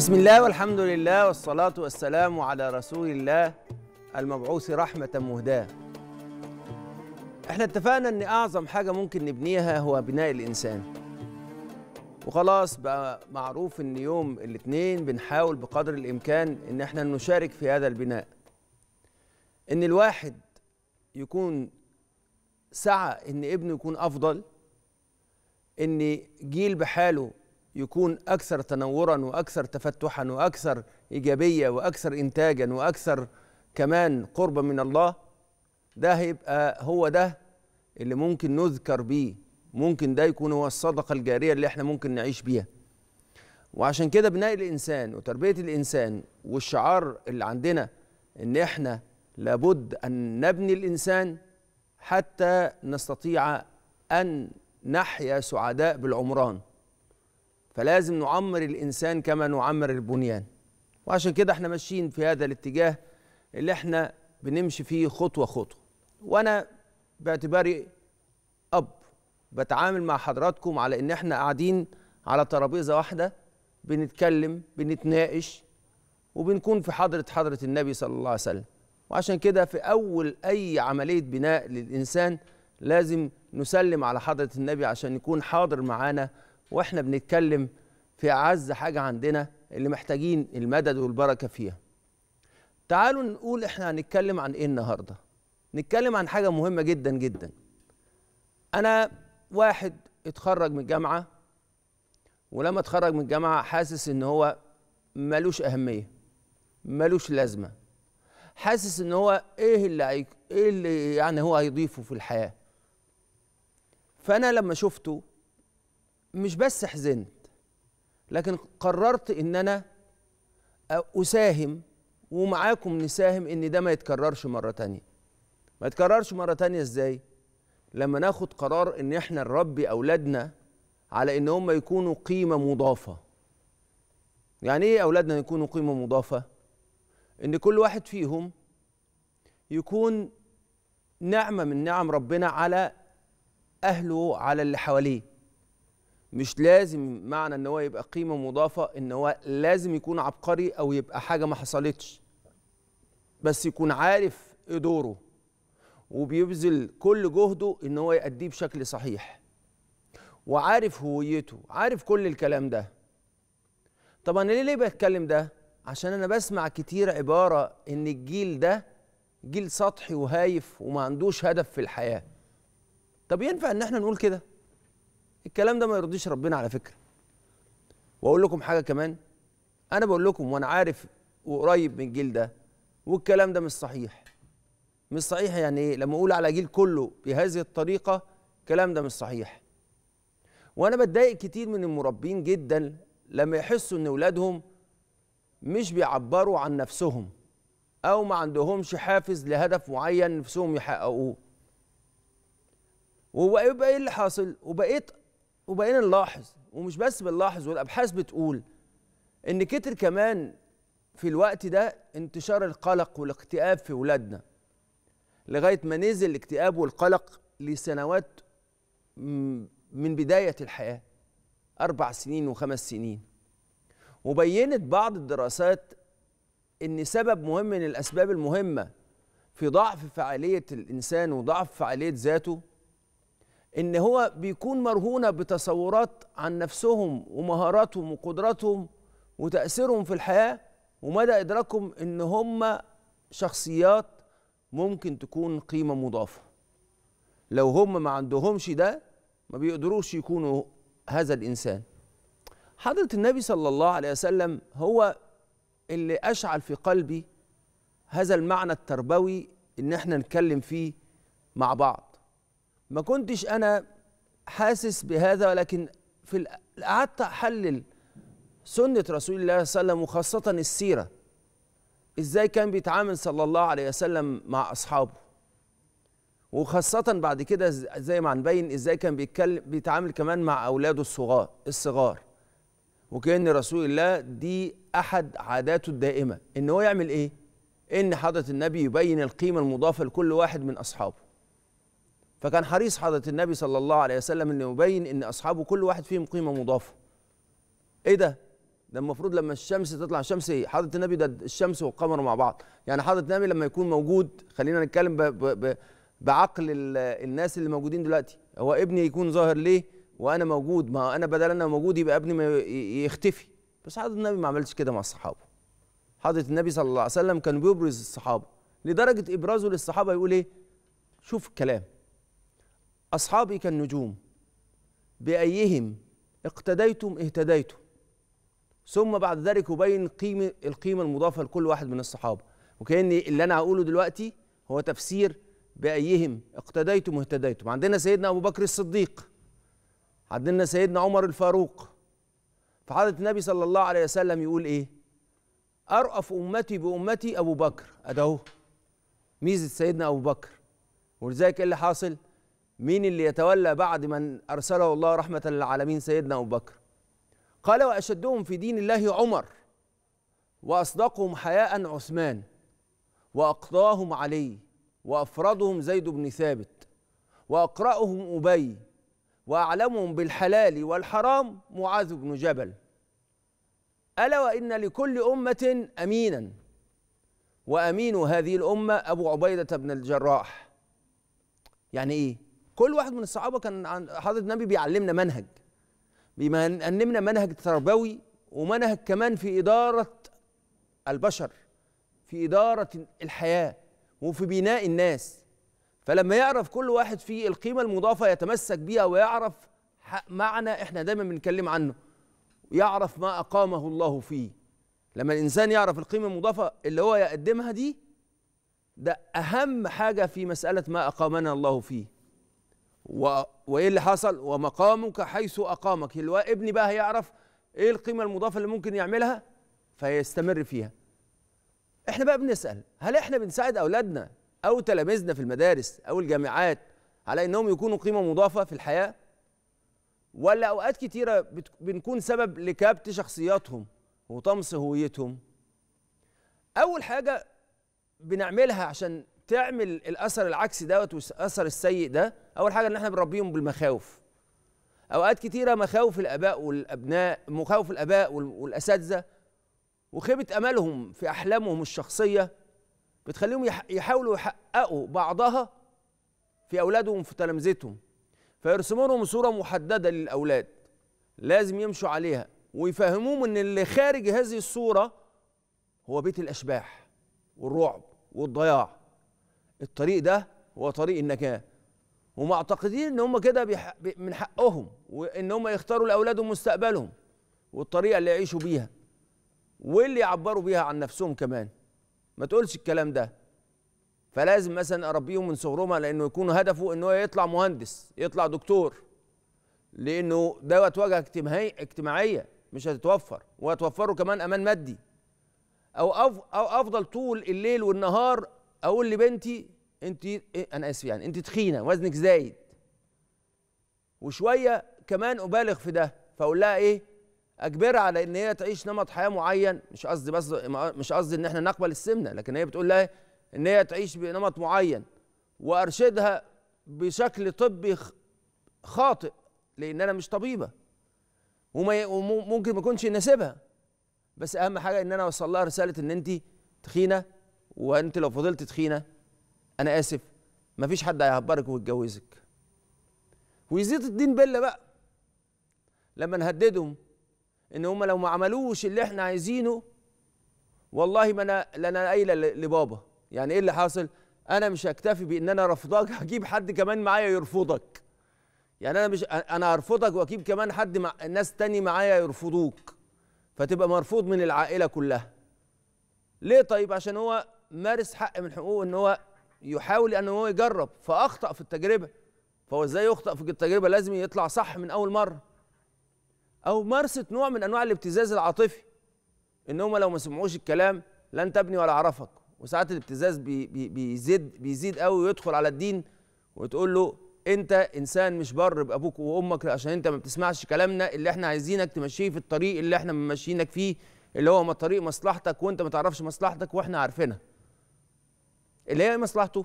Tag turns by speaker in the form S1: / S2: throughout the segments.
S1: بسم الله والحمد لله والصلاة والسلام على رسول الله المبعوث رحمة مهداة احنا اتفقنا ان اعظم حاجة ممكن نبنيها هو بناء الانسان وخلاص بقى معروف ان يوم الاثنين بنحاول بقدر الامكان ان احنا نشارك في هذا البناء ان الواحد يكون سعى ان ابنه يكون افضل ان جيل بحاله يكون اكثر تنورا واكثر تفتحا واكثر ايجابيه واكثر انتاجا واكثر كمان قربا من الله ده هيبقى هو ده اللي ممكن نذكر بيه ممكن ده يكون هو الصدقه الجاريه اللي احنا ممكن نعيش بيها وعشان كده بناء الانسان وتربيه الانسان والشعار اللي عندنا ان احنا لابد ان نبني الانسان حتى نستطيع ان نحيا سعداء بالعمران فلازم نعمر الانسان كما نعمر البنيان وعشان كده احنا ماشيين في هذا الاتجاه اللي احنا بنمشي فيه خطوه خطوه وانا باعتباري اب بتعامل مع حضراتكم على ان احنا قاعدين على ترابيزه واحده بنتكلم بنتناقش وبنكون في حضره حضره النبي صلى الله عليه وسلم وعشان كده في اول اي عمليه بناء للانسان لازم نسلم على حضره النبي عشان يكون حاضر معانا واحنا بنتكلم في اعز حاجه عندنا اللي محتاجين المدد والبركه فيها تعالوا نقول احنا هنتكلم عن ايه النهارده نتكلم عن حاجه مهمه جدا جدا انا واحد اتخرج من الجامعه ولما اتخرج من الجامعه حاسس ان هو ملوش اهميه ملوش لازمه حاسس ان هو ايه اللي ايه اللي يعني هو هيضيفه في الحياه فانا لما شفته مش بس حزنت لكن قررت ان انا اساهم ومعاكم نساهم ان ده ما يتكررش مره تانية ما يتكررش مره تانية ازاي لما ناخد قرار ان احنا نربي اولادنا على ان هم يكونوا قيمه مضافه يعني ايه اولادنا يكونوا قيمه مضافه ان كل واحد فيهم يكون نعمه من نعم ربنا على اهله على اللي حواليه مش لازم معنى ان هو يبقى قيمه مضافه ان هو لازم يكون عبقري او يبقى حاجه ما حصلتش بس يكون عارف ايه دوره وبيبذل كل جهده ان هو يأديه بشكل صحيح وعارف هويته عارف كل الكلام ده طب انا ليه ليه بتكلم ده عشان انا بسمع كتير عباره ان الجيل ده جيل سطحي وهايف وما عندوش هدف في الحياه طب ينفع ان احنا نقول كده الكلام ده ما يرضيش ربنا على فكره واقول لكم حاجه كمان انا بقول لكم وانا عارف وقريب من الجيل ده والكلام ده مش صحيح مش صحيح يعني ايه لما اقول على جيل كله بهذه الطريقه الكلام ده مش صحيح وانا بتضايق كتير من المربين جدا لما يحسوا ان اولادهم مش بيعبروا عن نفسهم او ما عندهمش حافز لهدف معين نفسهم يحققوه ويبقى ايه اللي حاصل وبقيت وبقينا نلاحظ ومش بس بنلاحظ والابحاث بتقول ان كتر كمان في الوقت ده انتشار القلق والاكتئاب في ولادنا لغايه ما نزل الاكتئاب والقلق لسنوات من بدايه الحياه اربع سنين وخمس سنين وبينت بعض الدراسات ان سبب مهم من الاسباب المهمه في ضعف فعاليه الانسان وضعف فعاليه ذاته ان هو بيكون مرهونه بتصورات عن نفسهم ومهاراتهم وقدراتهم وتاثيرهم في الحياه ومدى ادراكهم ان هم شخصيات ممكن تكون قيمه مضافه لو هم ما عندهمش ده ما بيقدروش يكونوا هذا الانسان حضره النبي صلى الله عليه وسلم هو اللي اشعل في قلبي هذا المعنى التربوي ان احنا نتكلم فيه مع بعض ما كنتش انا حاسس بهذا ولكن في قعدت احلل سنه رسول الله صلى الله عليه وسلم وخاصه السيره ازاي كان بيتعامل صلى الله عليه وسلم مع اصحابه وخاصة بعد كده زي ما هنبين ازاي كان بيتكلم بيتعامل كمان مع اولاده الصغار الصغار وكأن رسول الله دي احد عاداته الدائمة ان هو يعمل ايه؟ ان حضرة النبي يبين القيمة المضافة لكل واحد من اصحابه فكان حريص حضرة النبي صلى الله عليه وسلم انه يبين ان اصحابه كل واحد فيهم قيمه مضافه. ايه ده؟ ده المفروض لما الشمس تطلع الشمس ايه؟ حضرة النبي ده الشمس والقمر مع بعض، يعني حضرة النبي لما يكون موجود خلينا نتكلم ب ب ب بعقل الناس اللي موجودين دلوقتي، هو ابني يكون ظاهر ليه؟ وانا موجود ما انا بدل انا موجود يبقى ابني ما يختفي، بس حضرة النبي ما عملش كده مع الصحابه. حضرة النبي صلى الله عليه وسلم كان بيبرز الصحابه، لدرجه ابرازه للصحابه يقول ايه؟ شوف الكلام أصحابي كالنجوم بأيهم اقتديتم اهتديتم ثم بعد ذلك أبين قيمة القيمة المضافة لكل واحد من الصحابة وكأن اللي أنا هقوله دلوقتي هو تفسير بأيهم اقتديتم اهتديتم عندنا سيدنا أبو بكر الصديق عندنا سيدنا عمر الفاروق فحضرة النبي صلى الله عليه وسلم يقول إيه أرأف أمتي بأمتي أبو بكر أدهو ميزة سيدنا أبو بكر ولذلك إيه اللي حاصل؟ مين اللي يتولى بعد من أرسله الله رحمة للعالمين سيدنا أبو بكر قال وأشدهم في دين الله عمر وأصدقهم حياء عثمان وأقضاهم علي وأفرضهم زيد بن ثابت وأقرأهم أبي وأعلمهم بالحلال والحرام معاذ بن جبل ألا وإن لكل أمة أمينا وأمين هذه الأمة أبو عبيدة بن الجراح يعني إيه كل واحد من الصحابه كان حضره النبي بيعلمنا منهج بيعلمنا منهج تربوي ومنهج كمان في اداره البشر في اداره الحياه وفي بناء الناس فلما يعرف كل واحد في القيمه المضافه يتمسك بيها ويعرف معنى احنا دايما بنتكلم عنه يعرف ما اقامه الله فيه لما الانسان يعرف القيمه المضافه اللي هو يقدمها دي ده اهم حاجه في مساله ما اقامنا الله فيه و... وايه اللي حصل ومقامك حيث اقامك اللي ابني بقى هيعرف ايه القيمه المضافه اللي ممكن يعملها فيستمر فيها احنا بقى بنسال هل احنا بنساعد اولادنا او تلاميذنا في المدارس او الجامعات على انهم يكونوا قيمه مضافه في الحياه ولا اوقات كتيره بت... بنكون سبب لكبت شخصياتهم وطمس هويتهم اول حاجه بنعملها عشان تعمل الاثر العكسي دوت والاثر السيء ده اول حاجه ان احنا بنربيهم بالمخاوف اوقات كتيره مخاوف الاباء والابناء مخاوف الاباء والاساتذه وخيبه املهم في احلامهم الشخصيه بتخليهم يحاولوا يحققوا بعضها في اولادهم وفي تلامذتهم فيرسموا لهم صوره محدده للاولاد لازم يمشوا عليها ويفهموهم ان اللي خارج هذه الصوره هو بيت الاشباح والرعب والضياع الطريق ده هو طريق النجاه ومعتقدين ان هم كده من حقهم وان هم يختاروا لاولادهم مستقبلهم والطريقه اللي يعيشوا بيها واللي يعبروا بيها عن نفسهم كمان ما تقولش الكلام ده فلازم مثلا اربيهم من صغرهم لانه يكون هدفه ان هو يطلع مهندس يطلع دكتور لانه دوت واجهه اجتماعيه مش هتتوفر وهتوفره كمان امان مادي او أو افضل طول الليل والنهار اقول لبنتي انت إيه، انا اسف يعني انت تخينه وزنك زايد وشويه كمان ابالغ في ده فاقول لها ايه اجبرها على ان هي تعيش نمط حياه معين مش قصدي بس مش قصدي ان احنا نقبل السمنه لكن هي بتقول لها ان هي تعيش بنمط معين وارشدها بشكل طبي خاطئ لان انا مش طبيبه وممكن ما يكونش يناسبها بس اهم حاجه ان انا اوصل لها رساله ان انت تخينه وانت لو فضلت تخينه انا اسف مفيش حد هيعبرك ويتجوزك ويزيد الدين بله بقى لما نهددهم ان هم لو ما عملوش اللي احنا عايزينه والله ما انا انا قايله لبابا يعني ايه اللي حاصل انا مش هكتفي بان انا رفضك هجيب حد كمان معايا يرفضك يعني انا مش انا هرفضك واجيب كمان حد مع ناس تاني معايا يرفضوك فتبقى مرفوض من العائله كلها ليه طيب عشان هو مارس حق من حقوقه ان هو يحاول ان هو يجرب فاخطا في التجربه فهو ازاي يخطا في التجربه لازم يطلع صح من اول مره او مارسه نوع من انواع الابتزاز العاطفي ان هم لو ما سمعوش الكلام لن تبني ولا اعرفك وساعات الابتزاز بي بي بيزيد بيزيد قوي ويدخل على الدين وتقول له انت انسان مش بر بابوك وامك عشان انت ما بتسمعش كلامنا اللي احنا عايزينك تمشيه في الطريق اللي احنا ماشيينك فيه اللي هو ما طريق مصلحتك وانت ما تعرفش مصلحتك واحنا عارفينها اللي هي مصلحته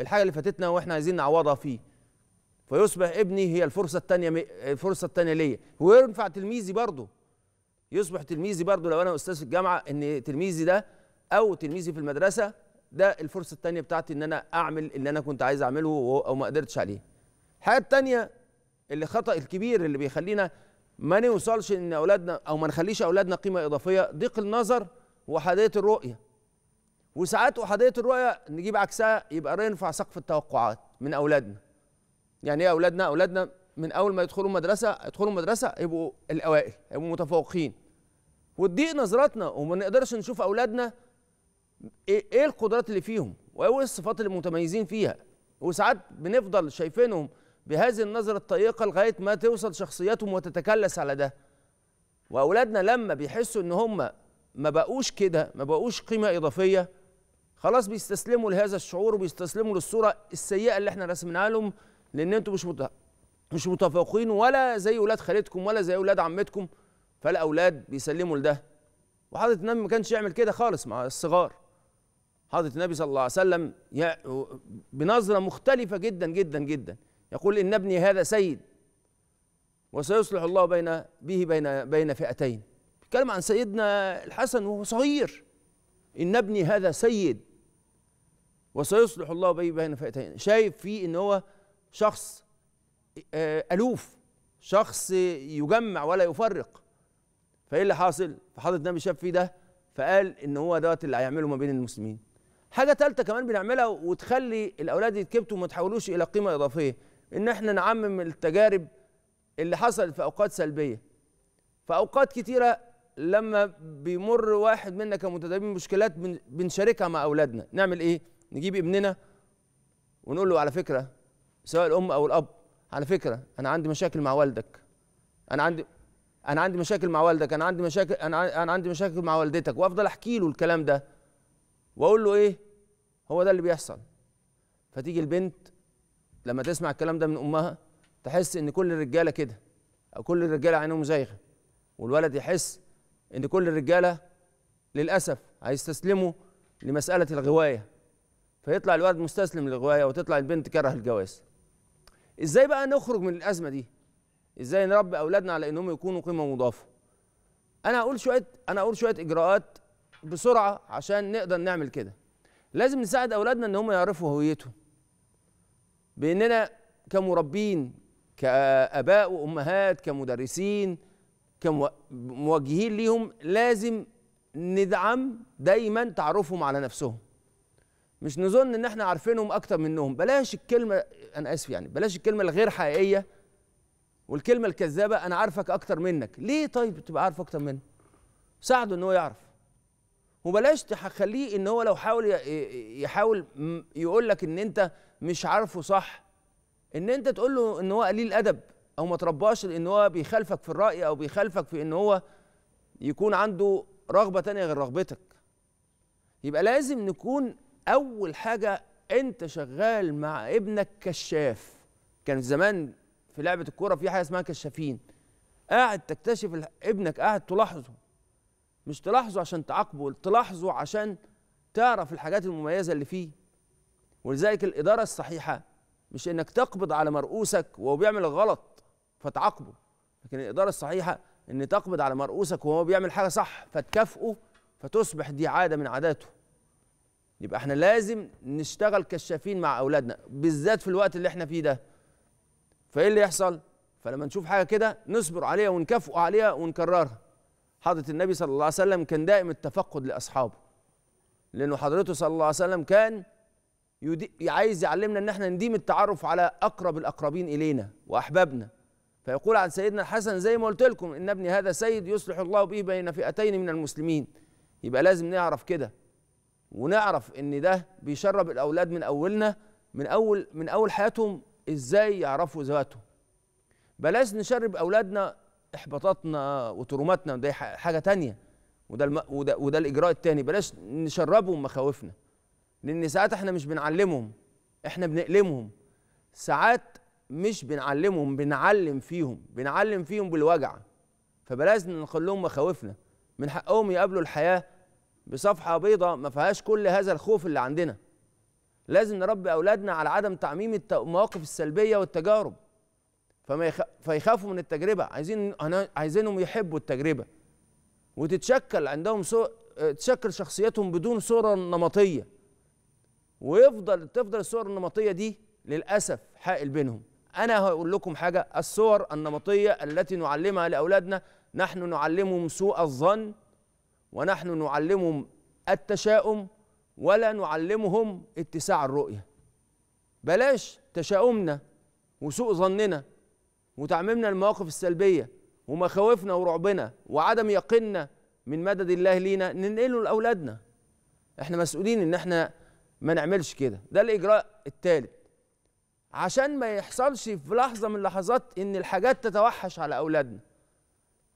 S1: الحاجه اللي فاتتنا واحنا عايزين نعوضها فيه فيصبح ابني هي الفرصه الثانيه الفرصه الثانيه ليا وينفع تلميذي برضه يصبح تلميذي برضه لو انا استاذ في الجامعه ان تلميذي ده او تلميذي في المدرسه ده الفرصه الثانيه بتاعتي ان انا اعمل اللي انا كنت عايز اعمله او ما قدرتش عليه الحاجه الثانيه اللي خطا الكبير اللي بيخلينا ما نوصلش ان اولادنا او ما نخليش اولادنا قيمه اضافيه ضيق النظر وحديه الرؤيه وساعات احاديه الرؤيه نجيب عكسها يبقى نرفع سقف التوقعات من اولادنا يعني ايه اولادنا اولادنا من اول ما يدخلوا مدرسه يدخلوا مدرسه يبقوا الاوائل يبقوا متفوقين وتضيق نظراتنا وما نقدرش نشوف اولادنا إيه،, ايه القدرات اللي فيهم وايه الصفات اللي متميزين فيها وساعات بنفضل شايفينهم بهذه النظرة الضيقة لغاية ما توصل شخصياتهم وتتكلس على ده وأولادنا لما بيحسوا إن هم ما بقوش كده ما بقوش قيمة إضافية خلاص بيستسلموا لهذا الشعور وبيستسلموا للصوره السيئه اللي احنا رسمناها لهم لان انتوا مش مش متفوقين ولا زي اولاد خالتكم ولا زي اولاد عمتكم فالاولاد بيسلموا لده وحضره النبي ما كانش يعمل كده خالص مع الصغار حضره النبي صلى الله عليه وسلم بنظره مختلفه جدا جدا جدا يقول ان ابني هذا سيد وسيصلح الله بين به بين بين فئتين بيتكلم عن سيدنا الحسن وهو صغير ان ابني هذا سيد وسيصلح الله به بين فئتين شايف فيه ان هو شخص آه، الوف شخص يجمع ولا يفرق فايه اللي حاصل فحضره النبي شاف فيه ده فقال ان هو دوت اللي هيعمله ما بين المسلمين حاجه ثالثه كمان بنعملها وتخلي الاولاد يتكبتوا وما تحولوش الى قيمه اضافيه ان احنا نعمم التجارب اللي حصلت في اوقات سلبيه في اوقات كتيره لما بيمر واحد منا كمتدربين مشكلات بنشاركها مع اولادنا نعمل ايه نجيب ابننا ونقول له على فكره سواء الام او الاب على فكره انا عندي مشاكل مع والدك انا عندي انا عندي مشاكل مع والدك انا عندي مشاكل انا انا عندي مشاكل مع والدتك وافضل احكي له الكلام ده واقول له ايه هو ده اللي بيحصل فتيجي البنت لما تسمع الكلام ده من امها تحس ان كل الرجاله كده او كل الرجاله عينهم زايغه والولد يحس ان كل الرجاله للاسف هيستسلموا لمساله الغوايه فيطلع الولد مستسلم للغوايه وتطلع البنت كره الجواز ازاي بقى نخرج من الازمه دي ازاي نربي اولادنا على انهم يكونوا قيمه مضافه انا هقول شويه انا هقول شويه اجراءات بسرعه عشان نقدر نعمل كده لازم نساعد اولادنا ان هم يعرفوا هويتهم باننا كمربين كاباء وامهات كمدرسين كموجهين ليهم لازم ندعم دايما تعرفهم على نفسهم مش نظن ان احنا عارفينهم اكتر منهم بلاش الكلمه انا اسف يعني بلاش الكلمه الغير حقيقيه والكلمه الكذابه انا عارفك اكتر منك ليه طيب تبقى عارف اكتر منه ساعده ان هو يعرف وبلاش تخليه ان هو لو حاول يحاول يقول لك ان انت مش عارفه صح ان انت تقول له ان هو قليل ادب او ما ترباش ان هو بيخالفك في الراي او بيخالفك في ان هو يكون عنده رغبه تانية غير رغبتك يبقى لازم نكون اول حاجه انت شغال مع ابنك كشاف كان زمان في لعبه الكوره في حاجه اسمها كشافين قاعد تكتشف ابنك قاعد تلاحظه مش تلاحظه عشان تعاقبه تلاحظه عشان تعرف الحاجات المميزه اللي فيه ولذلك الاداره الصحيحه مش انك تقبض على مرؤوسك وهو بيعمل غلط فتعاقبه لكن الاداره الصحيحه ان تقبض على مرؤوسك وهو بيعمل حاجه صح فتكافئه فتصبح دي عاده من عاداته يبقى احنا لازم نشتغل كشافين مع اولادنا بالذات في الوقت اللي احنا فيه ده فايه اللي يحصل فلما نشوف حاجه كده نصبر عليها ونكافئ عليها ونكررها حضره النبي صلى الله عليه وسلم كان دائم التفقد لاصحابه لانه حضرته صلى الله عليه وسلم كان يدي عايز يعلمنا ان احنا نديم التعرف على اقرب الاقربين الينا واحبابنا فيقول عن سيدنا الحسن زي ما قلت لكم ان ابني هذا سيد يصلح الله به بين فئتين من المسلمين يبقى لازم نعرف كده ونعرف ان ده بيشرب الاولاد من اولنا من اول من اول حياتهم ازاي يعرفوا ذواتهم بلاش نشرب اولادنا احباطاتنا وتروماتنا ده حاجه تانية وده, الم... وده وده الاجراء التاني بلاش نشربهم مخاوفنا لان ساعات احنا مش بنعلمهم احنا بنألمهم ساعات مش بنعلمهم بنعلم فيهم بنعلم فيهم بالوجع فبلاش نخليهم مخاوفنا من حقهم يقابلوا الحياه بصفحه بيضاء ما فيهاش كل هذا الخوف اللي عندنا لازم نربي اولادنا على عدم تعميم المواقف السلبيه والتجارب فما يخ... فيخافوا من التجربه عايزين عايزينهم يحبوا التجربه وتتشكل عندهم سو... تشكل شخصيتهم بدون صوره نمطيه ويفضل تفضل الصور النمطيه دي للاسف حائل بينهم انا هقول لكم حاجه الصور النمطيه التي نعلمها لاولادنا نحن نعلمهم سوء الظن ونحن نعلمهم التشاؤم ولا نعلمهم اتساع الرؤية بلاش تشاؤمنا وسوء ظننا وتعميمنا المواقف السلبية ومخاوفنا ورعبنا وعدم يقيننا من مدد الله لينا ننقله لأولادنا احنا مسؤولين ان احنا ما نعملش كده ده الإجراء الثالث عشان ما يحصلش في لحظة من اللحظات ان الحاجات تتوحش على أولادنا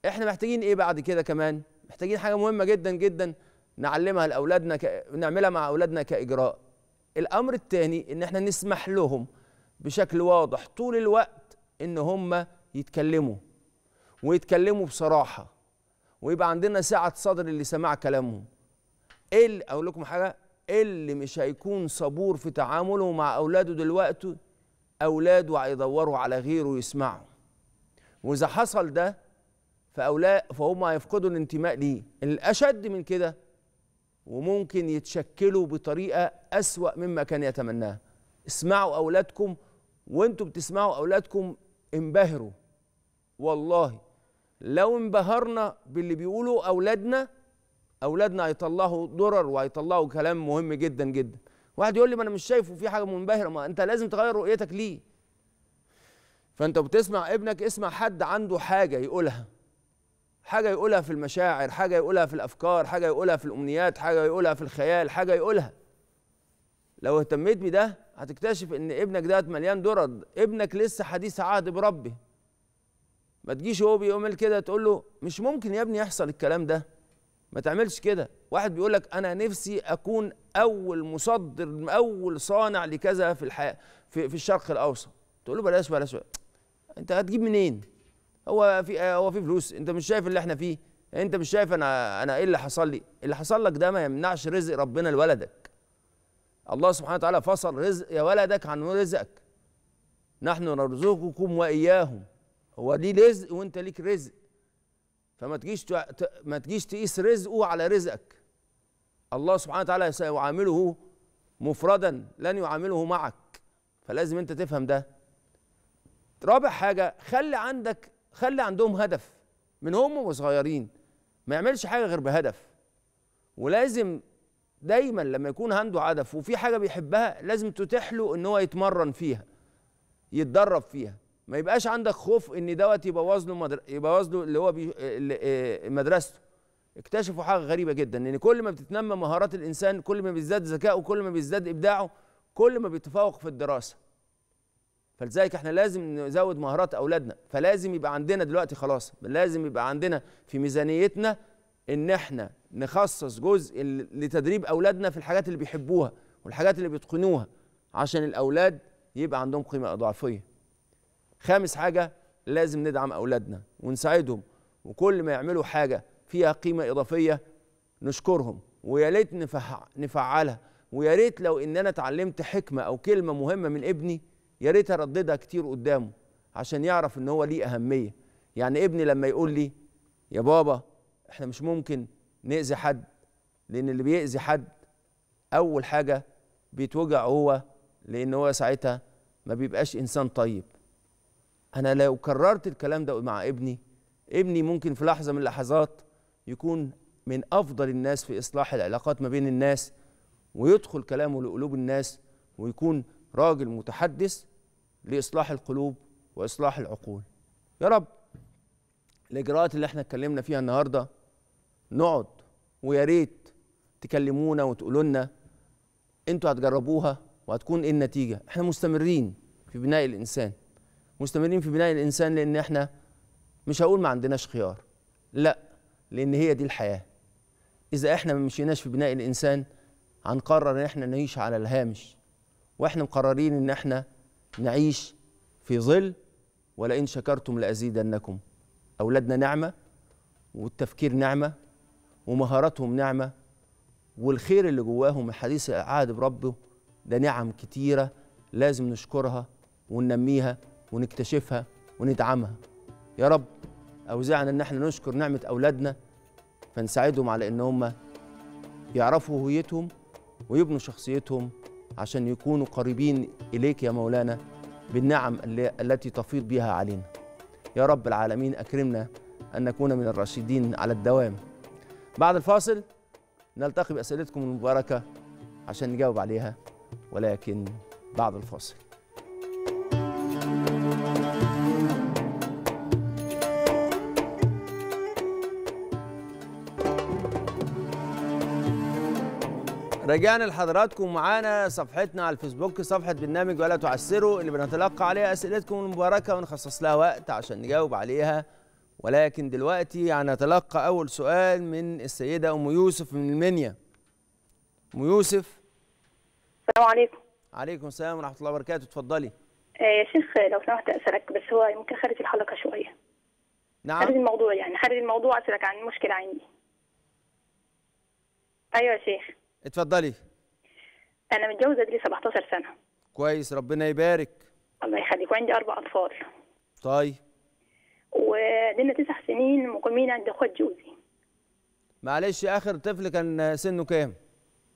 S1: احنا محتاجين ايه بعد كده كمان؟ محتاجين حاجه مهمه جدا جدا نعلمها لاولادنا ك... نعملها مع اولادنا كاجراء الامر الثاني ان احنا نسمح لهم بشكل واضح طول الوقت ان هم يتكلموا ويتكلموا بصراحه ويبقى عندنا سعه صدر اللي سمع كلامهم ايه اللي اقول لكم حاجه ايه اللي مش هيكون صبور في تعامله مع اولاده دلوقتي اولاده هيدوروا على غيره يسمعوا واذا حصل ده فأولاء فهم هيفقدوا الانتماء ليه الأشد من كده وممكن يتشكلوا بطريقة أسوأ مما كان يتمناها اسمعوا أولادكم وانتوا بتسمعوا أولادكم انبهروا والله لو انبهرنا باللي بيقولوا أولادنا أولادنا هيطلعوا درر وهيطلعوا كلام مهم جدا جدا واحد يقول لي ما أنا مش شايفه في حاجة منبهرة ما أنت لازم تغير رؤيتك ليه فأنت بتسمع ابنك اسمع حد عنده حاجة يقولها حاجة يقولها في المشاعر حاجة يقولها في الأفكار حاجة يقولها في الأمنيات حاجة يقولها في الخيال حاجة يقولها لو اهتميت بده هتكتشف ان ابنك ده مليان درر ابنك لسه حديث عهد بربه ما تجيش هو بيعمل كده تقول له مش ممكن يا ابني يحصل الكلام ده ما تعملش كده واحد بيقول لك انا نفسي اكون اول مصدر اول صانع لكذا في الحياه في, في الشرق الاوسط تقول له بلاش بلاش, بلاش. انت هتجيب منين هو في هو في فلوس انت مش شايف اللي احنا فيه انت مش شايف انا انا ايه اللي حصل لي اللي حصل لك ده ما يمنعش رزق ربنا لولدك الله سبحانه وتعالى فصل رزق يا ولدك عن رزقك نحن نرزقكم واياهم هو ليه رزق وانت ليك رزق فما تجيش ما تجيش تقيس رزقه على رزقك الله سبحانه وتعالى سيعامله مفردا لن يعامله معك فلازم انت تفهم ده رابع حاجه خلي عندك خلي عندهم هدف من هم وصغيرين ما يعملش حاجه غير بهدف ولازم دايما لما يكون عنده هدف وفي حاجه بيحبها لازم تتيح له ان هو يتمرن فيها يتدرب فيها ما يبقاش عندك خوف ان دوت يبوظ له مدر... يبوظ له اللي هو بي... آه، مدرسته اكتشفوا حاجه غريبه جدا ان كل ما بتتنمى مهارات الانسان كل ما بيزداد ذكائه كل ما بيزداد ابداعه كل ما بيتفوق في الدراسه فلذلك احنا لازم نزود مهارات اولادنا فلازم يبقى عندنا دلوقتي خلاص لازم يبقى عندنا في ميزانيتنا ان احنا نخصص جزء لتدريب اولادنا في الحاجات اللي بيحبوها والحاجات اللي بيتقنوها عشان الاولاد يبقى عندهم قيمه اضافيه خامس حاجه لازم ندعم اولادنا ونساعدهم وكل ما يعملوا حاجه فيها قيمه اضافيه نشكرهم ويا ريت نفعلها ويا ريت لو ان انا اتعلمت حكمه او كلمه مهمه من ابني يا ريت ارددها كتير قدامه عشان يعرف ان هو ليه اهميه يعني ابني لما يقول لي يا بابا احنا مش ممكن ناذي حد لان اللي بيأذي حد اول حاجه بيتوجع هو لان هو ساعتها ما بيبقاش انسان طيب انا لو كررت الكلام ده مع ابني ابني ممكن في لحظه من اللحظات يكون من افضل الناس في اصلاح العلاقات ما بين الناس ويدخل كلامه لقلوب الناس ويكون راجل متحدث لإصلاح القلوب وإصلاح العقول يا رب الإجراءات اللي احنا اتكلمنا فيها النهاردة نقعد ويا ريت تكلمونا وتقولوا لنا انتوا هتجربوها وهتكون ايه النتيجة احنا مستمرين في بناء الإنسان مستمرين في بناء الإنسان لأن احنا مش هقول ما عندناش خيار لا لأن هي دي الحياة إذا احنا ما مشيناش في بناء الإنسان هنقرر ان احنا نعيش على الهامش واحنا مقررين ان احنا نعيش في ظل ولئن شكرتم لازيدنكم اولادنا نعمه والتفكير نعمه ومهاراتهم نعمه والخير اللي جواهم الحديث العهد بربه ده نعم كتيره لازم نشكرها وننميها ونكتشفها وندعمها يا رب اوزعنا ان احنا نشكر نعمه اولادنا فنساعدهم على ان هم يعرفوا هويتهم ويبنوا شخصيتهم عشان يكونوا قريبين إليك يا مولانا بالنعم التي تفيض بها علينا يا رب العالمين أكرمنا أن نكون من الراشدين على الدوام بعد الفاصل نلتقي بأسئلتكم المباركة عشان نجاوب عليها ولكن بعد الفاصل رجعنا لحضراتكم معانا صفحتنا على الفيسبوك صفحة برنامج ولا تعسروا اللي بنتلقى عليها أسئلتكم المباركة ونخصص لها وقت عشان نجاوب عليها ولكن دلوقتي هنتلقى أول سؤال من السيدة أم يوسف من المنيا أم يوسف السلام عليكم عليكم السلام ورحمة الله وبركاته اتفضلي
S2: آه، يا شيخ لو سمحت أسألك بس هو يمكن خارج الحلقة شوية
S1: نعم خارج الموضوع
S2: يعني خارج الموضوع أسألك عن مشكلة عندي أيوة يا شيخ اتفضلي انا متجوزه لي 17 سنه
S1: كويس ربنا يبارك
S2: الله يخليك وعندي اربع اطفال طيب ولنا تسع سنين مقيمين عند اخوات جوزي
S1: معلش اخر طفل كان سنه كام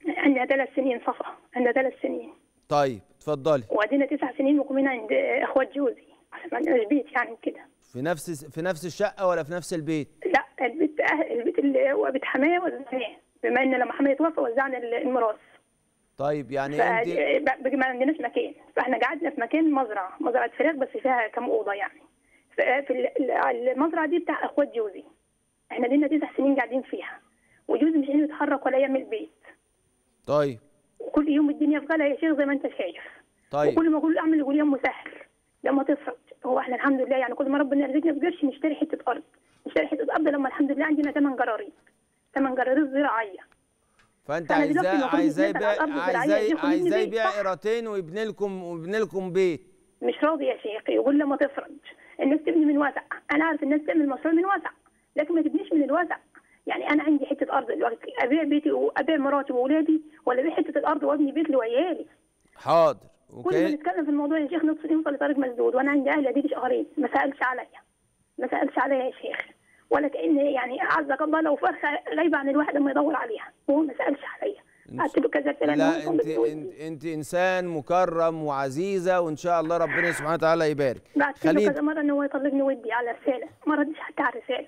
S2: عندي ثلاث سنين صفا عندي ثلاث سنين
S1: طيب اتفضلي
S2: وادينا تسع سنين مقيمين عند اخوات جوزي عشان ما بيت يعني كده
S1: في نفس في نفس الشقه ولا في نفس البيت
S2: لا البيت البيت اللي هو بيت حماه وزناه بما ان لما حمل يتوفى وزعنا المراس
S1: طيب يعني انت
S2: ما عندناش مكان فاحنا قعدنا في مكان مزرعه مزرعه فراخ بس فيها كام اوضه يعني في المزرعه دي بتاع اخوات جوزي احنا لنا تسع سنين قاعدين فيها وجوزي مش عايز يتحرك ولا يعمل بيت طيب وكل يوم الدنيا في غلا يا شيخ زي ما انت شايف طيب وكل ما اقول اعمل يقول يا سهل لما تفرج هو احنا الحمد لله يعني كل ما ربنا يرزقنا بقرش نشتري حته ارض نشتري حته ارض لما الحمد لله عندنا ثمان جرارين ثمان جرارير زراعيه
S1: فانت عايزاه عايزاه عايزاه عايزاه يبيع قراتين ويبني لكم ويبني لكم بيت
S2: مش راضي يا شيخي ولا ما تفرج الناس تبني من وزع انا عارف الناس تعمل مشروع من وزع لكن ما تبنيش من الوزع يعني انا عندي حته ارض دلوقتي ابيع بيتي وابيع مراتي واولادي ولا ابيع حته الارض وابني بيت لعيالي
S1: حاضر اوكي كل ما
S2: نتكلم في الموضوع يا شيخ نوصل لطريق مسدود وانا عندي اهلي اديلي شهرين ما سالش عليا ما سالش عليا يا شيخ ولا كان يعني اعزك الله لو فرخه غايبه عن الواحد لما يدور عليها وهو ما سالش عليا قلت له كذا لا انت انت,
S1: انت انسان مكرم وعزيزه وان شاء الله ربنا سبحانه وتعالى يبارك بعت له كذا
S2: مره ان هو يطلبني ودي على رساله ما ردش حتى على الرساله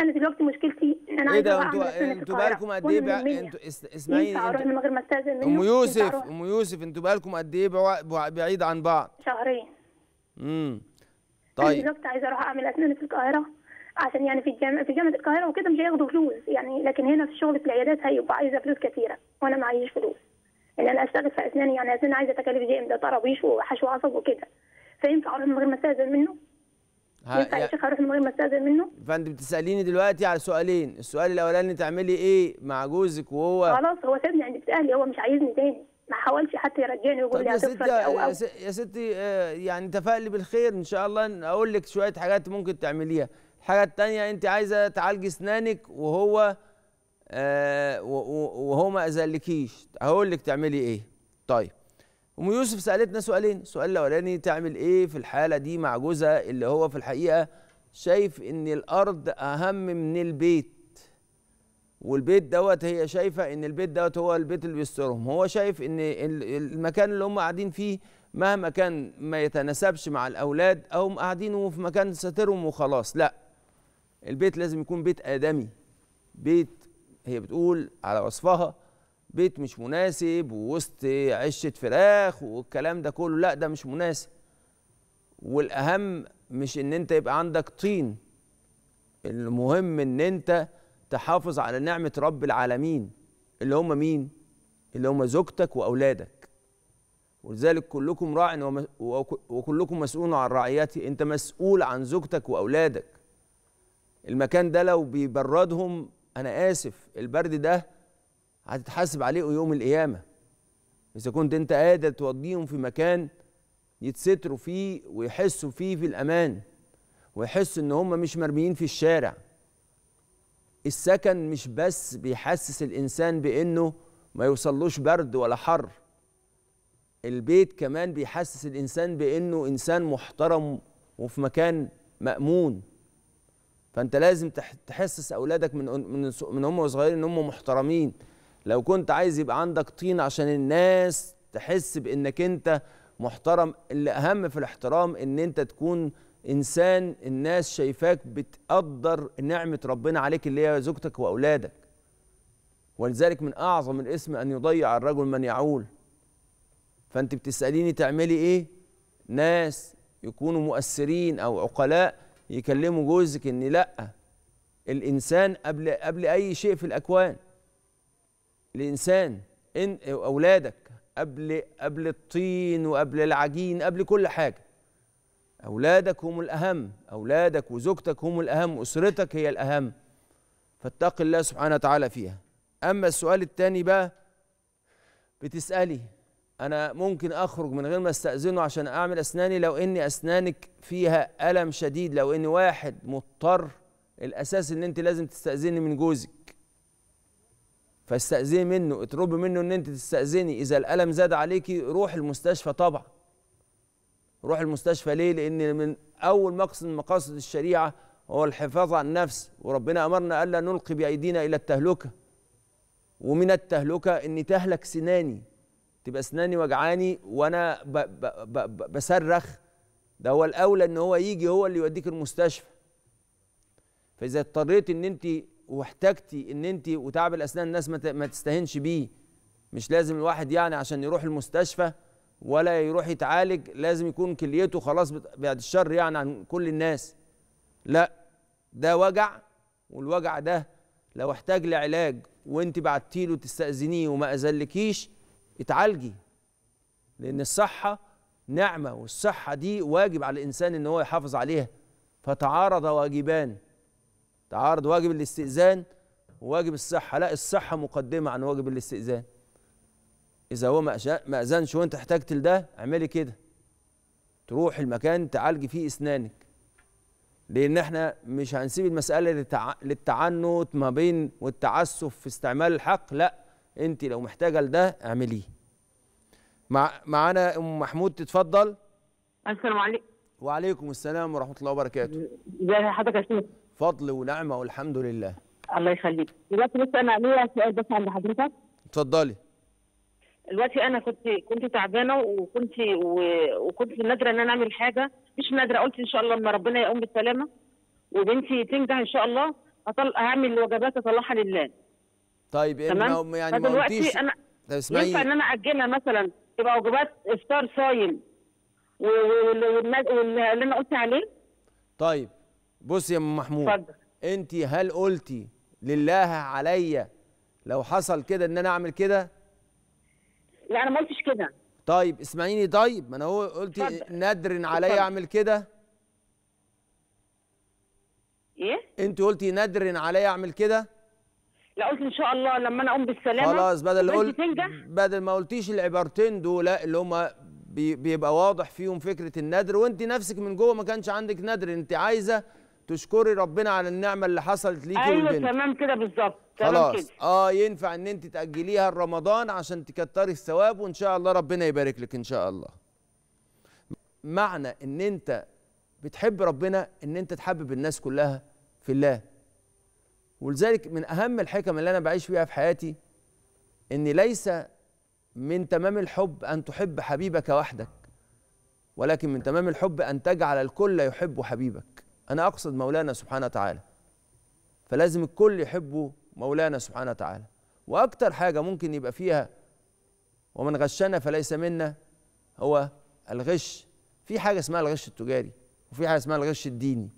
S2: انا دلوقتي مشكلتي ان انا إيه ده انتوا انتوا بقالكم قد ايه بقى انتوا
S1: اسمعي انتوا من غير
S2: ما استاذن منه ام يوسف
S1: ام يوسف انتوا بقالكم قد ايه بعيد عن بعض شهرين امم
S2: طيب انا دلوقتي عايزه اروح اعمل اسنان في القاهره عشان يعني في الجامعة في جامعة القاهرة وكده مش هياخدوا فلوس يعني لكن هنا في شغلة في العيادات هيبقى عايزة فلوس كثيرة وأنا معيش فلوس إن يعني أنا أشتغل في أسناني يعني أسنان عايزة تكاليف جيم ده طرابيش وحشو عصب وكده فينفع أروح من غير ما أستأذن منه؟ ينفع يا شيخ أروح من غير ما أستأذن منه؟
S1: فأنت بتسأليني دلوقتي على سؤالين، السؤال الأولاني تعملي إيه مع جوزك وهو
S2: خلاص هو سابني عند أهلي هو مش عايزني تاني ما حاولش حتى يرجعني ويقول لي يا او او
S1: يا ستي آه، يعني تفائلي بالخير ان شاء الله اقول لك شويه حاجات ممكن تعمليها الحاجه التانية انت عايزه تعالجي اسنانك وهو آه وهو ما اذلكيش هقول لك تعملي ايه طيب ام يوسف سالتنا سؤالين السؤال الاولاني تعمل ايه في الحاله دي مع جوزها اللي هو في الحقيقه شايف ان الارض اهم من البيت والبيت دوت هي شايفه ان البيت دوت هو البيت اللي بيسترهم هو شايف ان المكان اللي هم قاعدين فيه مهما كان ما يتناسبش مع الاولاد او قاعدين في مكان ساترهم وخلاص لا البيت لازم يكون بيت آدمي بيت هي بتقول على وصفها بيت مش مناسب ووسط عشة فراخ والكلام ده كله لا ده مش مناسب والأهم مش إن أنت يبقى عندك طين المهم إن أنت تحافظ على نعمة رب العالمين اللي هم مين؟ اللي هم زوجتك وأولادك ولذلك كلكم راع وكلكم مسؤول عن رعيته أنت مسؤول عن زوجتك وأولادك المكان ده لو بيبردهم انا اسف البرد ده هتتحاسب عليه يوم القيامه اذا كنت انت قادر توديهم في مكان يتستروا فيه ويحسوا فيه في الامان ويحسوا ان هم مش مرميين في الشارع السكن مش بس بيحسس الانسان بانه ما يوصلوش برد ولا حر البيت كمان بيحسس الانسان بانه انسان محترم وفي مكان مامون فانت لازم تحسس اولادك من من من هم صغيرين ان هم محترمين لو كنت عايز يبقى عندك طين عشان الناس تحس بانك انت محترم الاهم في الاحترام ان انت تكون انسان الناس شايفاك بتقدر نعمه ربنا عليك اللي هي زوجتك واولادك ولذلك من اعظم الاسم ان يضيع الرجل من يعول فانت بتساليني تعملي ايه ناس يكونوا مؤثرين او عقلاء يكلموا جوزك ان لا الانسان قبل قبل اي شيء في الاكوان الانسان إن اولادك قبل قبل الطين وقبل العجين قبل كل حاجه اولادك هم الاهم اولادك وزوجتك هم الاهم اسرتك هي الاهم فاتق الله سبحانه وتعالى فيها اما السؤال الثاني بقى بتسالي أنا ممكن أخرج من غير ما أستأذنه عشان أعمل أسناني لو إن أسنانك فيها ألم شديد لو إن واحد مضطر الأساس إن أنت لازم تستأذني من جوزك فاستأذني منه اطلبي منه إن أنت تستأذني إذا الألم زاد عليكي روح المستشفى طبعا روح المستشفى ليه؟ لأن من أول مقصد من مقاصد الشريعة هو الحفاظ على النفس وربنا أمرنا ألا نلقي بأيدينا إلى التهلكة ومن التهلكة إن تهلك سناني تبقى اسناني وجعاني وانا ب ب ب بصرخ ده هو الاولى ان هو يجي هو اللي يوديك المستشفى فاذا اضطريت ان انت واحتجتي ان انت وتعب الاسنان الناس ما تستهنش بيه مش لازم الواحد يعني عشان يروح المستشفى ولا يروح يتعالج لازم يكون كليته خلاص بعد الشر يعني عن كل الناس لا ده وجع والوجع ده لو احتاج لعلاج وانت بعتيله تستأذنيه وما أذلكيش اتعالجي لأن الصحة نعمة والصحة دي واجب على الإنسان إن هو يحافظ عليها فتعارض واجبان تعارض واجب الاستئذان وواجب الصحة لا الصحة مقدمة عن واجب الاستئذان إذا هو ما أذنش وأنت احتجت لده اعملي كده تروح المكان تعالجي فيه أسنانك لأن احنا مش هنسيب المسألة للتعنت ما بين والتعسف في استعمال الحق لا انت لو محتاجه لده اعمليه مع معانا ام محمود تتفضل السلام عليكم وعليكم السلام ورحمه الله وبركاته ازي حضرتك يا شيخ فضل ونعمه والحمد لله الله يخليك دلوقتي بس انا
S3: ليا سؤال بس عند حضرتك اتفضلي دلوقتي انا كنت كنت تعبانه وكنت وكنت نادره ان انا اعمل حاجه مش نادره قلت ان شاء الله لما ربنا يقوم بالسلامه وبنتي تنجح ان شاء الله هطل... هعمل وجبات اطلعها لله
S1: طيب ايه ما يعني ما قلتيش انا ينفع ان
S3: انا اجلها مثلا تبقى وجبات افطار صايم واللي انا قلت عليه
S1: طيب بصي يا ام محمود اتفضل انت هل قلتي لله عليا لو حصل كده ان انا اعمل كده
S3: لا انا ما قلتش كده
S1: طيب اسمعيني طيب ما انا هو قلتي ندر عليا اعمل كده ايه انت قلتي ندر عليا اعمل كده لا قلت ان شاء الله لما انا اقوم بالسلامه خلاص بدل قلت بدل ما قلتيش العبارتين دول اللي هما بي بيبقى واضح فيهم فكره الندر وانت نفسك من جوه ما كانش عندك ندر انت عايزه تشكري ربنا على النعمه اللي حصلت ليكي أيوة والبنت ايوه
S3: تمام كده بالظبط
S1: خلاص كده. اه ينفع ان انت تاجليها لرمضان عشان تكتري الثواب وان شاء الله ربنا يبارك لك ان شاء الله معنى ان انت بتحب ربنا ان انت تحبب الناس كلها في الله ولذلك من اهم الحكم اللي انا بعيش فيها في حياتي ان ليس من تمام الحب ان تحب حبيبك وحدك ولكن من تمام الحب ان تجعل الكل يحب حبيبك انا اقصد مولانا سبحانه وتعالى فلازم الكل يحب مولانا سبحانه وتعالى واكتر حاجه ممكن يبقى فيها ومن غشنا فليس منا هو الغش في حاجه اسمها الغش التجاري وفي حاجه اسمها الغش الديني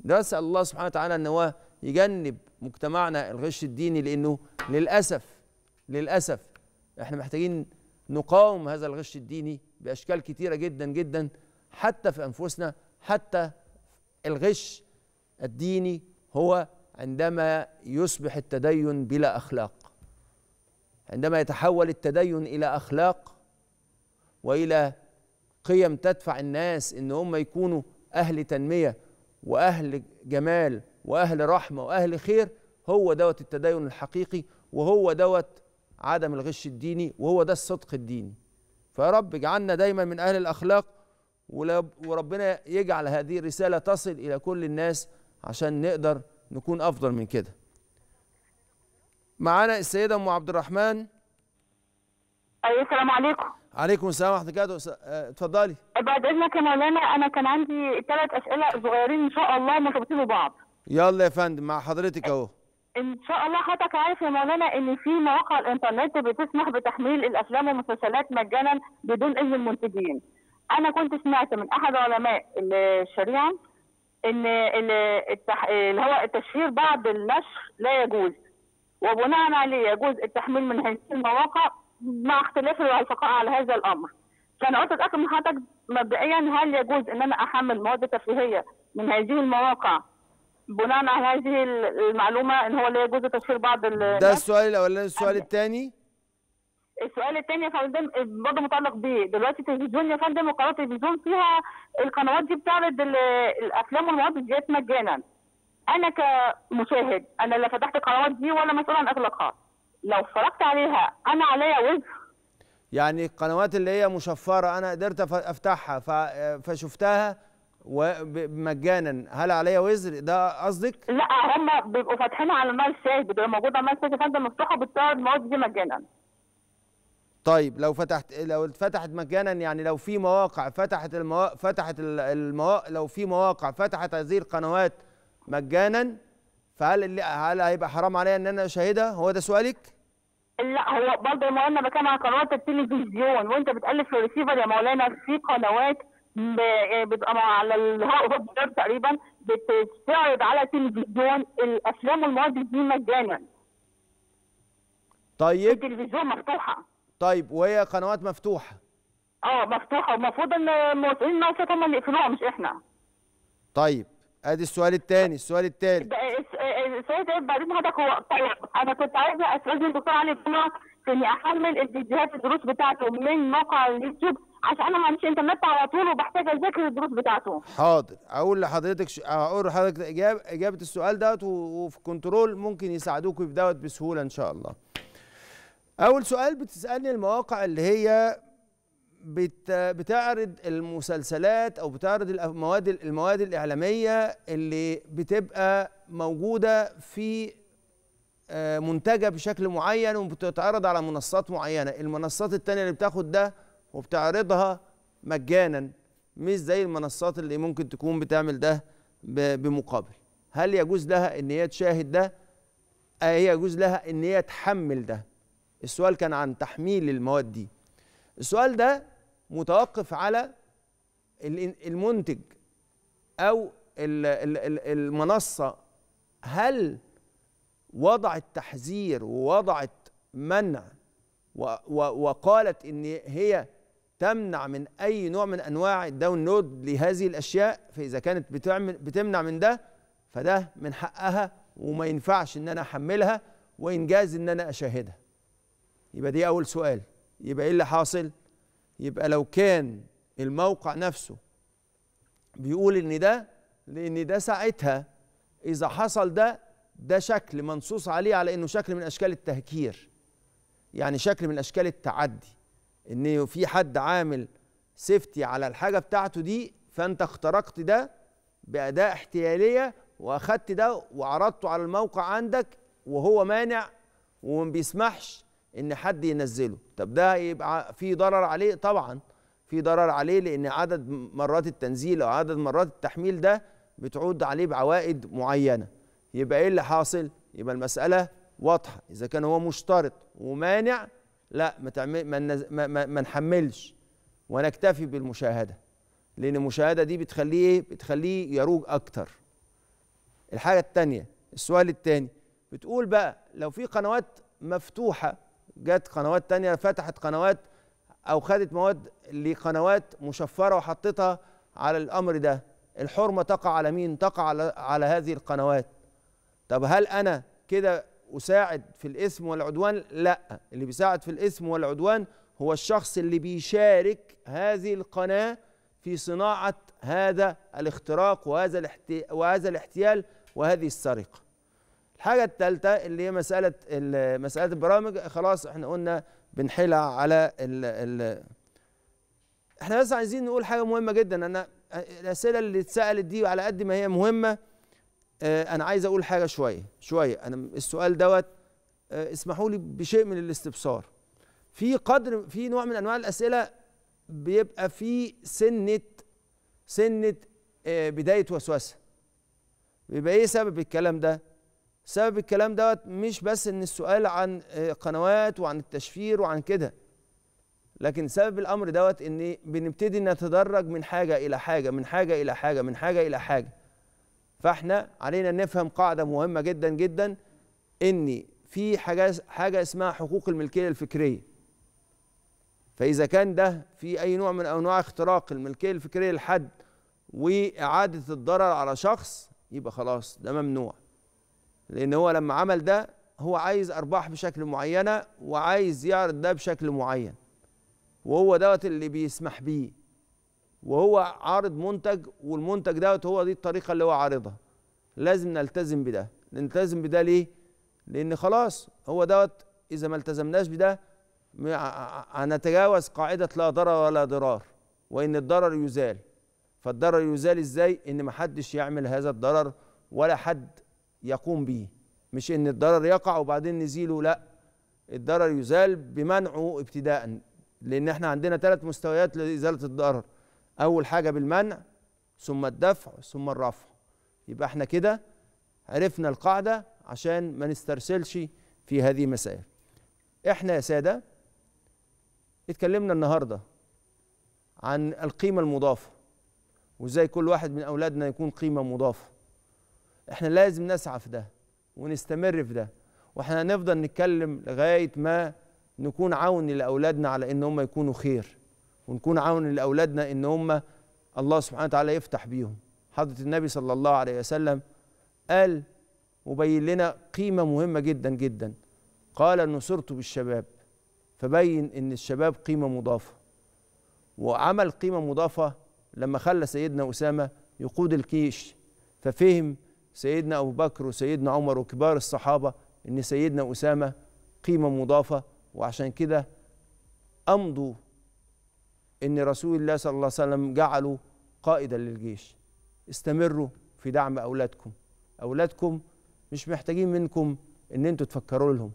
S1: ده اسال الله سبحانه وتعالى ان هو يجنب مجتمعنا الغش الديني لانه للاسف للاسف احنا محتاجين نقاوم هذا الغش الديني باشكال كتيره جدا جدا حتى في انفسنا حتى الغش الديني هو عندما يصبح التدين بلا اخلاق عندما يتحول التدين الى اخلاق والى قيم تدفع الناس ان هم يكونوا اهل تنميه واهل جمال واهل رحمه واهل خير هو دوت التدين الحقيقي وهو دوت عدم الغش الديني وهو ده الصدق الديني فيا رب اجعلنا دايما من اهل الاخلاق وربنا يجعل هذه الرساله تصل الى كل الناس عشان نقدر نكون افضل من كده معانا السيده ام عبد الرحمن ايوه السلام عليكم عليكم السلام
S3: ورحمه الله وبركاته آه، اتفضلي بعد اذنك يا مولانا انا كان عندي ثلاث اسئله صغيرين ان شاء الله مرتبطين ببعض
S1: يلا يا فندم مع حضرتك اهو
S3: ان شاء الله حضرتك عارف يا مولانا ان في مواقع الانترنت بتسمح بتحميل الافلام والمسلسلات مجانا بدون اذن المنتجين انا كنت سمعت من احد علماء الشريعه ان اللي هو التشهير بعد النشر لا يجوز وبناء عليه يجوز التحميل من هذه المواقع مع اختلاف العلفقاء على هذا الامر فانا قلت اتاكد من حضرتك مبدئيا هل يجوز ان انا احمل مواد ترفيهيه من هذه المواقع بناء على هذه المعلومه ان هو لا يجوز تشهير بعض ده
S1: السؤال الاولاني السؤال أيوة. الثاني
S3: السؤال الثاني يا فندم برضه متعلق بيه دلوقتي التلفزيون يا فندم وقناه التلفزيون فيها القنوات دي بتعرض الافلام والمواد الفيديوهات مجانا انا كمشاهد انا لا فتحت القنوات دي ولا مسؤول عن اغلاقها لو اتفرجت عليها انا عليا وزر
S1: يعني القنوات اللي هي مشفره انا قدرت افتحها فشفتها ومجانا هل عليا وزر ده قصدك؟
S3: لا هم بيبقوا فاتحين على الماء الشاي بتبقى موجوده المال الشاي فانت مفتوحه بتطلع المواد دي مجانا
S1: طيب لو فتحت لو اتفتحت مجانا يعني لو في مواقع فتحت المواقع فتحت المواقع لو في مواقع فتحت هذه القنوات مجانا فهل اللي هل هيبقى حرام عليا ان انا اشاهدها هو ده سؤالك؟
S3: لا هو برضه ما مولانا بتكلم على قنوات التلفزيون وانت بتالف في الريسيفر يا مولانا في قنوات بتبقى آه، على الهوب تقريبا بتستعرض على التلفزيون الافلام والمواضيع دي مجانا طيب التلفزيون مفتوحه
S1: طيب وهي قنوات مفتوحه
S3: اه مفتوحه المفروض ان الموافقين الناس هم اللي يقفلوها مش احنا
S1: طيب ادي السؤال الثاني السؤال الثالث آه،
S3: آه، السؤال الثالث بعدين حضرتك هو طيب انا كنت عايزه استاذن الدكتور علي الجمعه في اني احمل الفيديوهات الدروس بتاعته من موقع اليوتيوب عشان انا معلش انترنت على طول وبحتاج اذاكر الدروس بتاعته
S1: حاضر اقول لحضرتك ش... اقول لحضرتك اجابه اجابه السؤال دوت وفي كنترول ممكن يساعدوك في دوت بسهوله ان شاء الله اول سؤال بتسالني المواقع اللي هي بت... بتعرض المسلسلات او بتعرض المواد المواد الاعلاميه اللي بتبقى موجوده في آه، منتجه بشكل معين وبتتعرض على منصات معينه المنصات الثانيه اللي بتاخد ده وبتعرضها مجانا مش زي المنصات اللي ممكن تكون بتعمل ده بمقابل هل يجوز لها ان هي تشاهد ده آه، هي يجوز لها ان هي تحمل ده السؤال كان عن تحميل المواد دي السؤال ده متوقف على المنتج او المنصه هل وضعت تحذير ووضعت منع وقالت ان هي تمنع من اي نوع من انواع الداونلود لهذه الاشياء فاذا كانت بتعمل بتمنع من ده فده من حقها وما ينفعش ان انا احملها وانجاز ان انا اشاهدها يبقى دي اول سؤال يبقى ايه اللي حاصل يبقى لو كان الموقع نفسه بيقول ان ده لان ده ساعتها اذا حصل ده ده شكل منصوص عليه على انه شكل من اشكال التهكير يعني شكل من اشكال التعدي ان في حد عامل سيفتي على الحاجه بتاعته دي فانت اخترقت ده باداء احتياليه واخدت ده وعرضته على الموقع عندك وهو مانع وما بيسمحش ان حد ينزله طب ده يبقى في ضرر عليه طبعا في ضرر عليه لان عدد مرات التنزيل او عدد مرات التحميل ده بتعود عليه بعوائد معينه يبقى ايه اللي حاصل يبقى المساله واضحه اذا كان هو مشترط ومانع لا ما تعمل ما, نز... ما, ما, ما نحملش ونكتفي بالمشاهده لان المشاهده دي بتخليه بتخليه يروج اكتر الحاجه الثانيه السؤال الثاني بتقول بقى لو في قنوات مفتوحه جت قنوات تانية فتحت قنوات او خدت مواد لقنوات مشفره وحطتها على الامر ده الحرمه تقع على مين تقع على, على هذه القنوات طب هل انا كده اساعد في الاثم والعدوان لا اللي بيساعد في الاثم والعدوان هو الشخص اللي بيشارك هذه القناه في صناعه هذا الاختراق وهذا الاحتي... وهذا الاحتيال وهذه السرقه الحاجه الثالثه اللي هي مساله مساله البرامج خلاص احنا قلنا بنحيلها على ال... ال... احنا بس عايزين نقول حاجه مهمه جدا انا الاسئله اللي اتسالت دي على قد ما هي مهمه آه، انا عايز اقول حاجه شويه شويه انا السؤال دوت آه، اسمحوا لي بشيء من الاستبصار في قدر في نوع من انواع الاسئله بيبقى في سنه سنه آه، بدايه وسوسه بيبقى ايه سبب الكلام ده سبب الكلام دوت مش بس ان السؤال عن قنوات وعن التشفير وعن كده لكن سبب الامر دوت ان بنبتدي نتدرج من حاجه الى حاجه من حاجه الى حاجه من حاجه الى حاجه فاحنا علينا نفهم قاعده مهمه جدا جدا ان في حاجه حاجه اسمها حقوق الملكيه الفكريه فاذا كان ده في اي نوع من انواع اختراق الملكيه الفكريه لحد واعاده الضرر على شخص يبقى خلاص ده ممنوع لان هو لما عمل ده هو عايز ارباح بشكل معينه وعايز يعرض ده بشكل معين وهو دوت اللي بيسمح بيه وهو عارض منتج والمنتج دوت هو دي الطريقه اللي هو عارضها لازم نلتزم بده نلتزم بده ليه لان خلاص هو دوت اذا ما التزمناش بده هنتجاوز قاعده لا ضرر ولا ضرار وان الضرر يزال فالضرر يزال ازاي ان ما حدش يعمل هذا الضرر ولا حد يقوم به مش ان الضرر يقع وبعدين نزيله لا الضرر يزال بمنعه ابتداء لان احنا عندنا ثلاث مستويات لازاله الضرر اول حاجه بالمنع ثم الدفع ثم الرفع يبقى احنا كده عرفنا القاعده عشان ما نسترسلش في هذه المسائل احنا يا ساده اتكلمنا النهارده عن القيمه المضافه وازاي كل واحد من اولادنا يكون قيمه مضافه احنا لازم نسعى في ده ونستمر في ده واحنا هنفضل نتكلم لغايه ما نكون عون لاولادنا على ان هم يكونوا خير ونكون عون لاولادنا ان هم الله سبحانه وتعالى يفتح بيهم حضره النبي صلى الله عليه وسلم قال وبين لنا قيمه مهمه جدا جدا قال نصرت بالشباب فبين ان الشباب قيمه مضافه وعمل قيمه مضافه لما خلى سيدنا اسامه يقود الكيش ففهم سيدنا ابو بكر وسيدنا عمر وكبار الصحابه ان سيدنا اسامه قيمه مضافه وعشان كده امضوا ان رسول الله صلى الله عليه وسلم جعله قائدا للجيش استمروا في دعم اولادكم اولادكم مش محتاجين منكم ان انتوا تفكروا لهم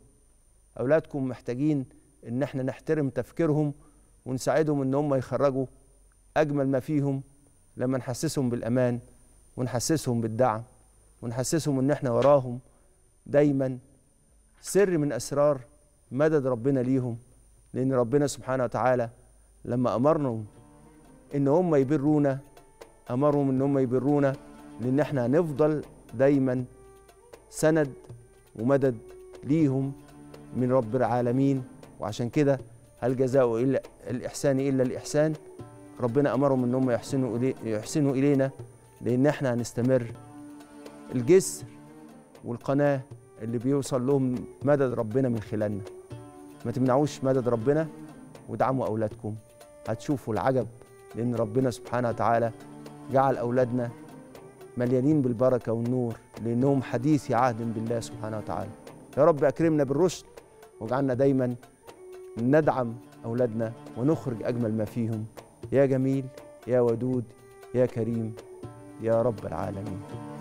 S1: اولادكم محتاجين ان احنا نحترم تفكيرهم ونساعدهم ان هم يخرجوا اجمل ما فيهم لما نحسسهم بالامان ونحسسهم بالدعم ونحسسهم ان احنا وراهم دايما سر من اسرار مدد ربنا ليهم لان ربنا سبحانه وتعالى لما امرهم ان هم يبرونا امرهم ان هم يبرونا لان احنا هنفضل دايما سند ومدد ليهم من رب العالمين وعشان كده هل جزاء الا الاحسان الا الاحسان ربنا امرهم ان هم يحسنوا إلي يحسنوا الينا لان احنا هنستمر الجسر والقناه اللي بيوصل لهم مدد ربنا من خلالنا ما تمنعوش مدد ربنا وادعموا اولادكم هتشوفوا العجب لأن ربنا سبحانه وتعالى جعل أولادنا مليانين بالبركة والنور لأنهم حديثي عهد بالله سبحانه وتعالى يا رب أكرمنا بالرشد واجعلنا دايما ندعم أولادنا ونخرج أجمل ما فيهم يا جميل يا ودود يا كريم يا رب العالمين